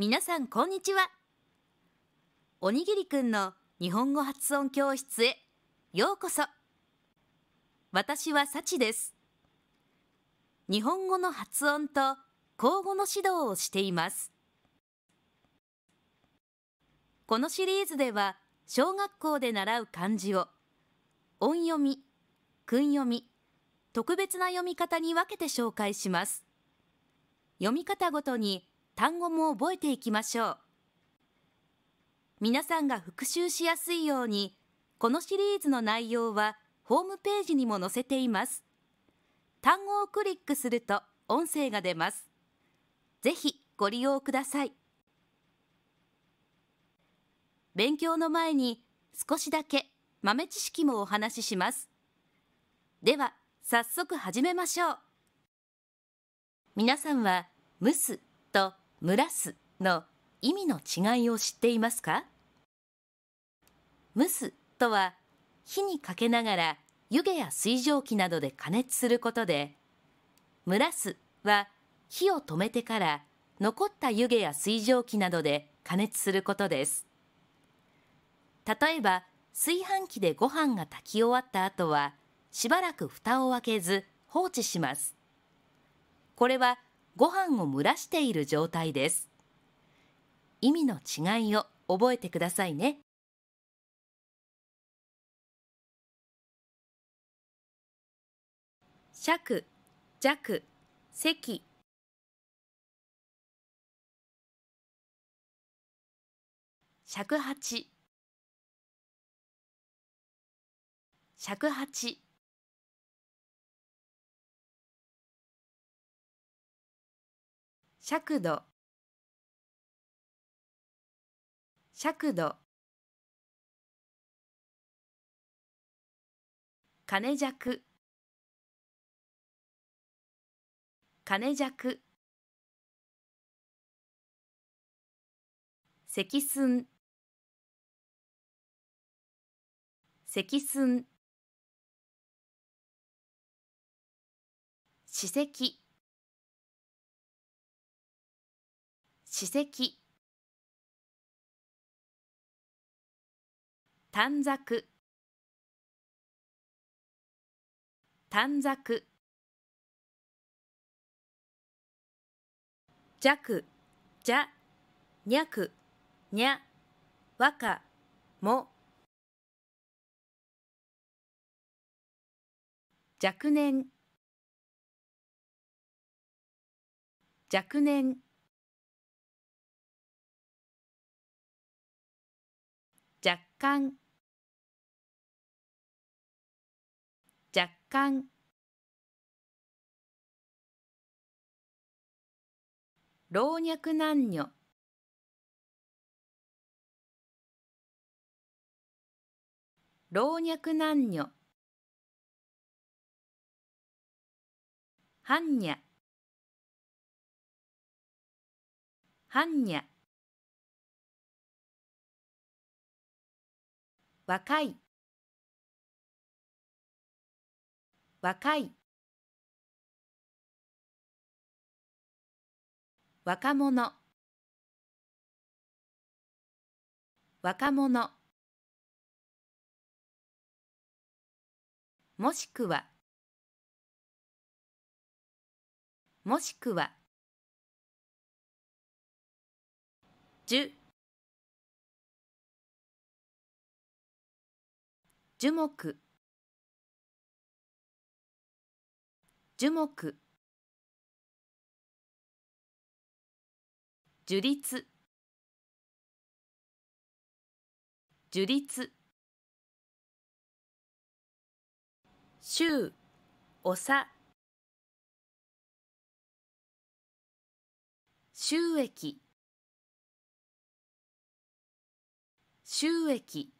皆さんこんにちはおにぎりくんの日本語発音教室へようこそ私はさちです日本語の発音と口語の指導をしていますこのシリーズでは小学校で習う漢字を音読み、訓読み、特別な読み方に分けて紹介します読み方ごとに単語も覚えていきましょう。皆さんが復習しやすいように、このシリーズの内容はホームページにも載せています。単語をクリックすると音声が出ます。ぜひご利用ください。勉強の前に少しだけ豆知識もお話しします。では、早速始めましょう。皆さんは、蒸すと蒸らすの意味の違いを知っていますか蒸すとは火にかけながら湯気や水蒸気などで加熱することで蒸らすは火を止めてから残った湯気や水蒸気などで加熱することです例えば炊飯器でご飯が炊き終わった後はしばらく蓋を開けず放置しますこれはご飯を蒸らしている状態です意味の違いを覚えてくださいね尺弱席尺八尺八尺度尺度金弱金弱積寸積寸史跡史跡短冊短冊弱ゃにゃくにゃわかも若年若年干若干老若男女老若男女般若般若若い若い若者若者もしくはもしくは10樹木樹木樹立樹立州おさ収益収益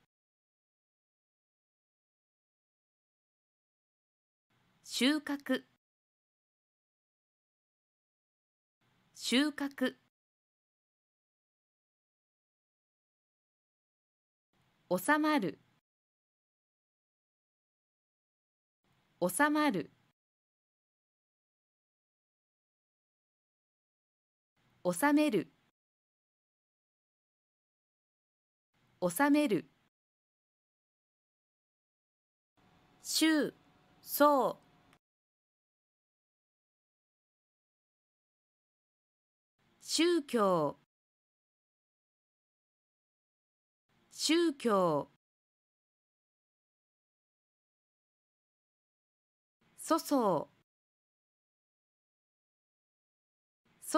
収穫収穫収まる収まる収める収める収そう宗教宗教粗相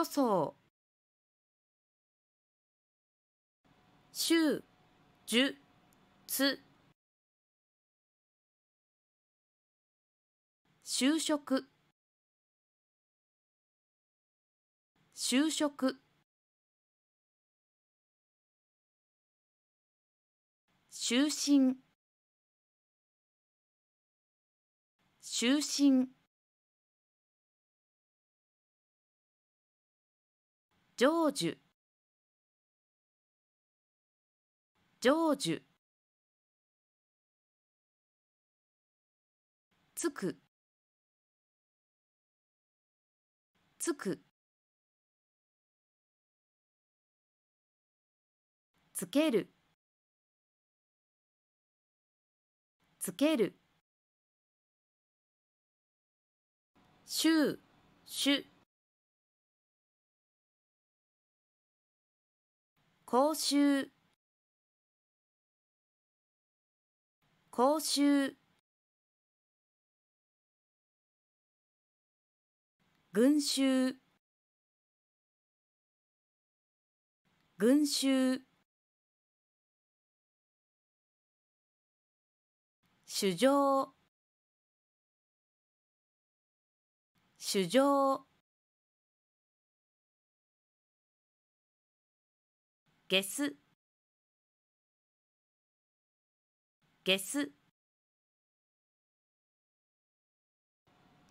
粗相週十つ就職就職就寝就寝成就成就つくつくつけるつけるしゅうしゅ講習講習群衆群衆主上主上ゲスゲス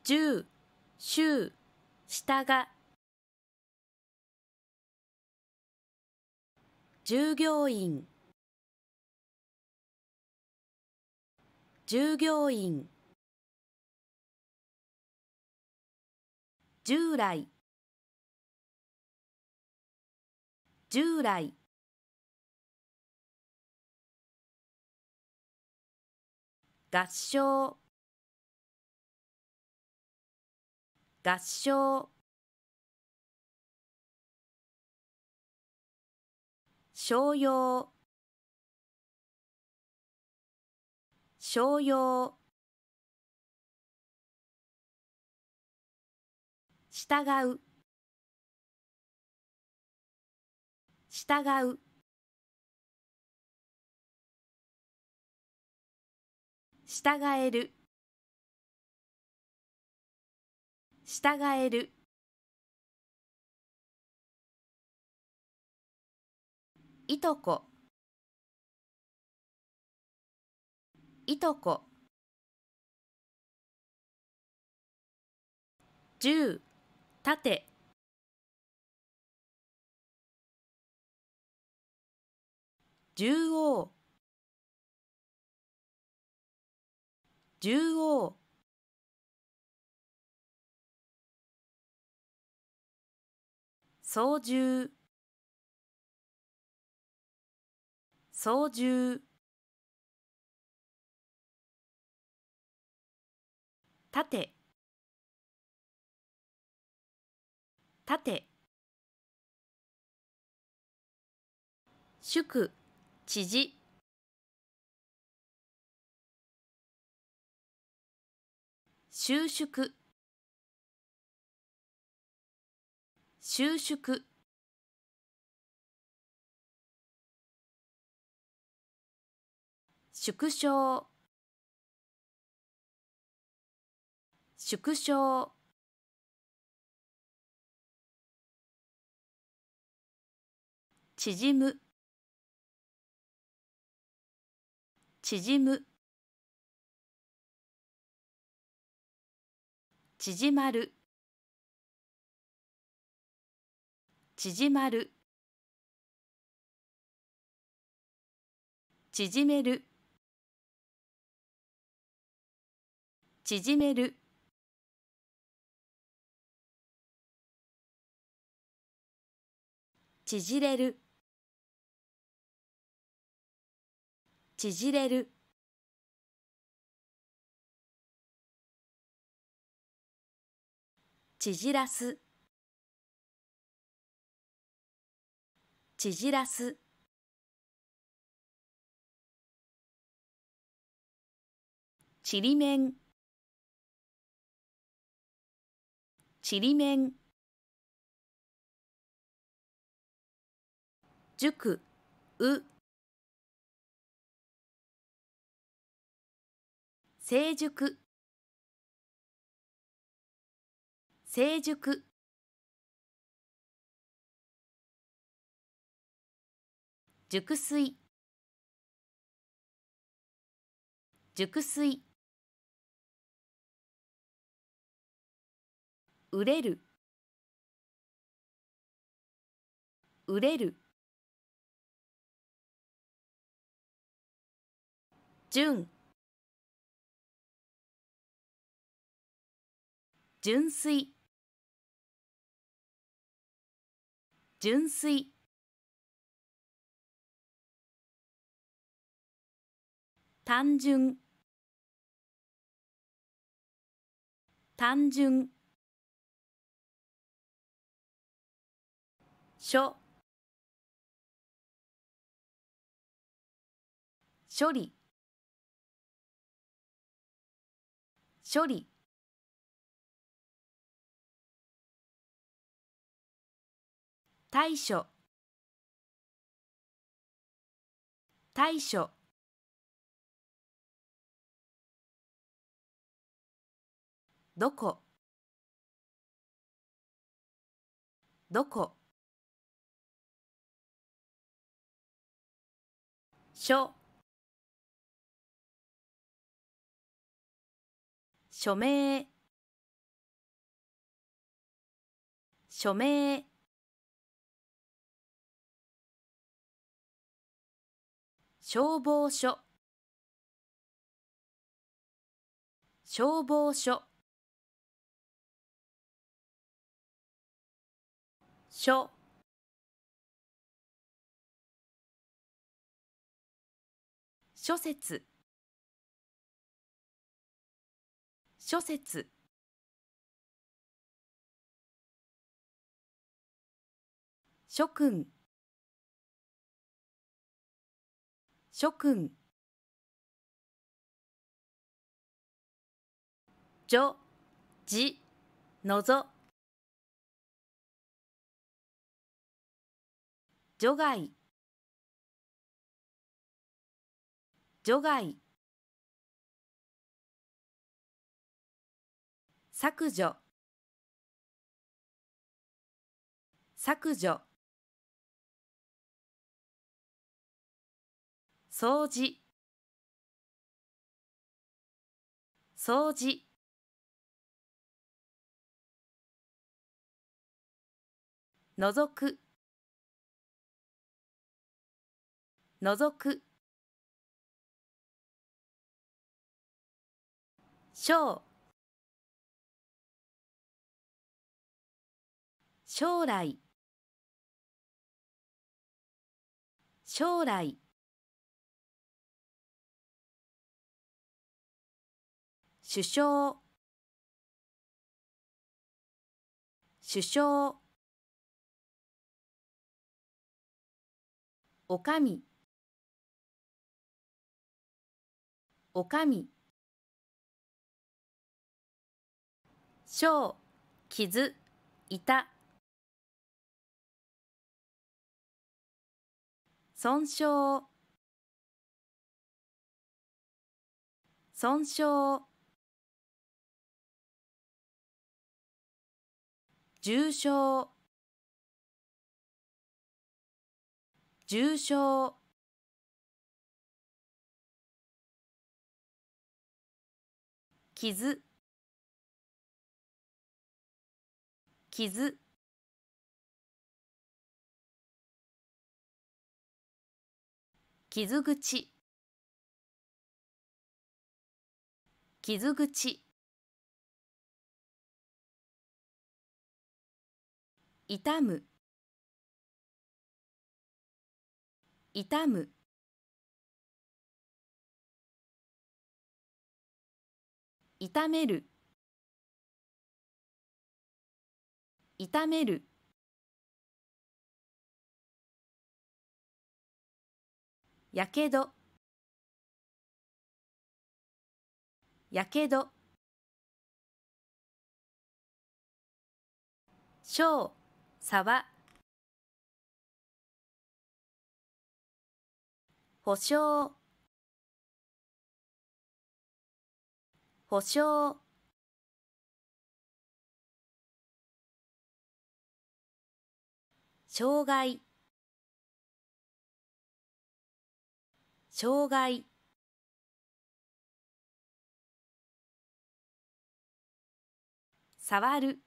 十州下が従業員従業員従来従来合唱合唱商用商用従う従う従える従えるいとこいとこ十盾縦横縦横操縦操縦縦縦祝知事収縮収縮縮小縮小縮む縮む縮まる縮まる縮める縮める縮れる縮れる縮らす縮らすちりめんちりめん塾う成熟成熟熟睡熟睡売れる売れる純純粋純粋単純単純処処理処理対処対処どこどこしょ署名署名消防署消防署署諸説諸説諸君諸君女じのぞ除外除外削除削除掃除掃除覗く覗く小将来将来首相首相おかみおかみ小傷いた損傷損傷重症重症傷傷傷口傷口痛む痛む痛める痛めるやけどやけど小沢保証保証障害障害触る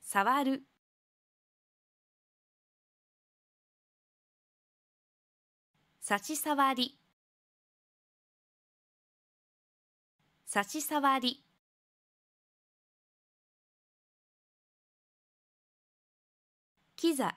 触る差し障り差し障りキザ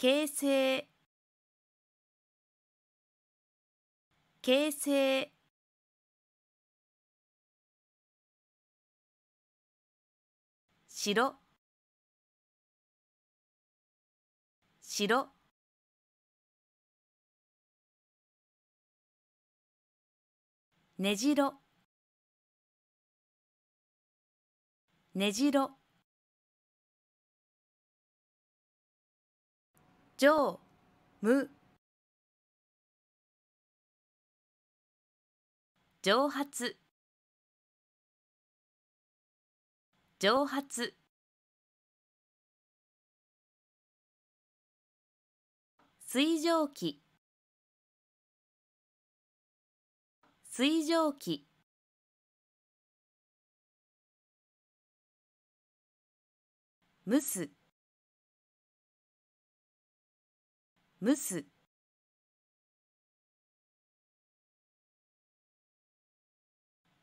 形成形成白白ねじろねじろ常務蒸発蒸発水蒸気水蒸気蒸す蒸す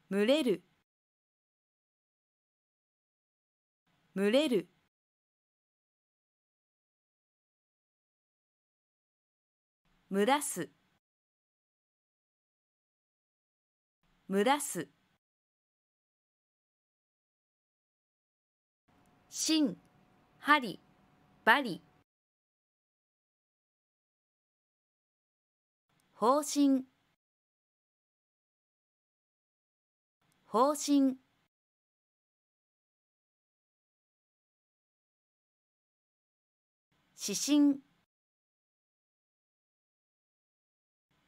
群れる群れる蒸らす蒸らす芯針針方針方針指針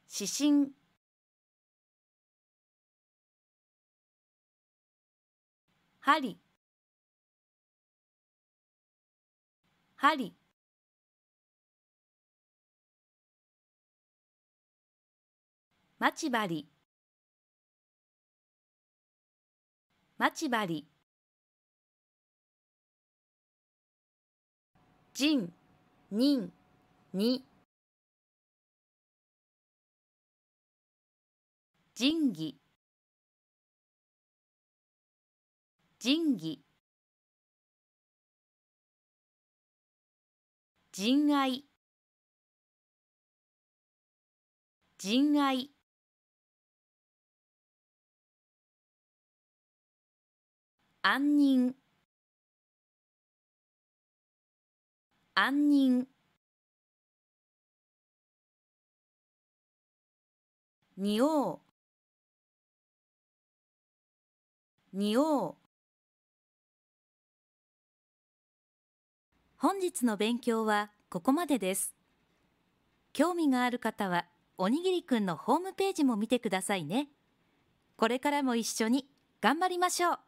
指針針針待ち針待ち針人人に仁義仁義仁愛仁愛安寧安寧におうに本日の勉強はここまでです興味がある方はおにぎりくんのホームページも見てくださいねこれからも一緒に頑張りましょう